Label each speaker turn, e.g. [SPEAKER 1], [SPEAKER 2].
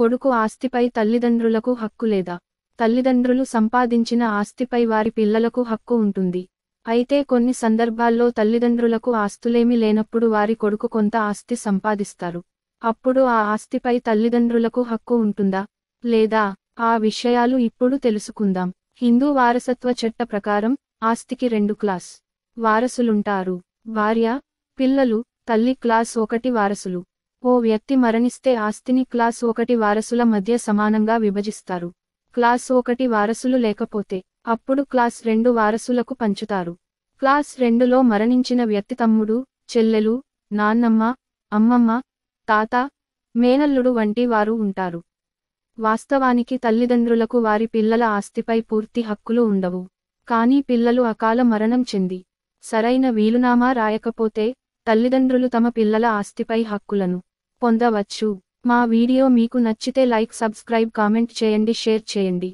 [SPEAKER 1] కొడుకు ఆస్తిపై తల్లిదండ్రులకు హక్కు లేదా తల్లిదండ్రులు సంపాదించిన ఆస్తిపై వారి పిల్లలకు హక్కు ఉంటుంది అయితే కొన్ని సందర్భాల్లో తల్లిదండ్రులకు ఆస్తులేమీ లేనప్పుడు వారి కొడుకు కొంత ఆస్తి సంపాదిస్తారు అప్పుడు ఆ ఆస్తిపై తల్లిదండ్రులకు హక్కు ఉంటుందా లేదా ఆ విషయాలు ఇప్పుడు తెలుసుకుందాం హిందూ వారసత్వ చట్ట ప్రకారం ఆస్తికి రెండు క్లాస్ వారసులుంటారు భార్య పిల్లలు తల్లి క్లాస్ ఒకటి వారసులు ఓ వ్యక్తి మరణిస్తే ఆస్తిని క్లాస్ ఒకటి వారసుల మధ్య సమానంగా విభజిస్తారు క్లాస్ ఒకటి వారసులు లేకపోతే అప్పుడు క్లాస్ రెండు వారసులకు పంచుతారు క్లాస్ రెండులో మరణించిన వ్యక్తి తమ్ముడు చెల్లెలు నాన్నమ్మ అమ్మమ్మ తాత మేనల్లుడు వంటి వారు ఉంటారు వాస్తవానికి తల్లిదండ్రులకు వారి పిల్లల ఆస్తిపై పూర్తి హక్కులు ఉండవు కానీ పిల్లలు అకాల మరణం చెంది సరైన వీలునామా రాయకపోతే తల్లిదండ్రులు తమ పిల్లల ఆస్తిపై హక్కులను పొందవచ్చు మా వీడియో మీకు నచ్చితే లైక్ సబ్స్క్రైబ్ కామెంట్ చేయండి షేర్ చేయండి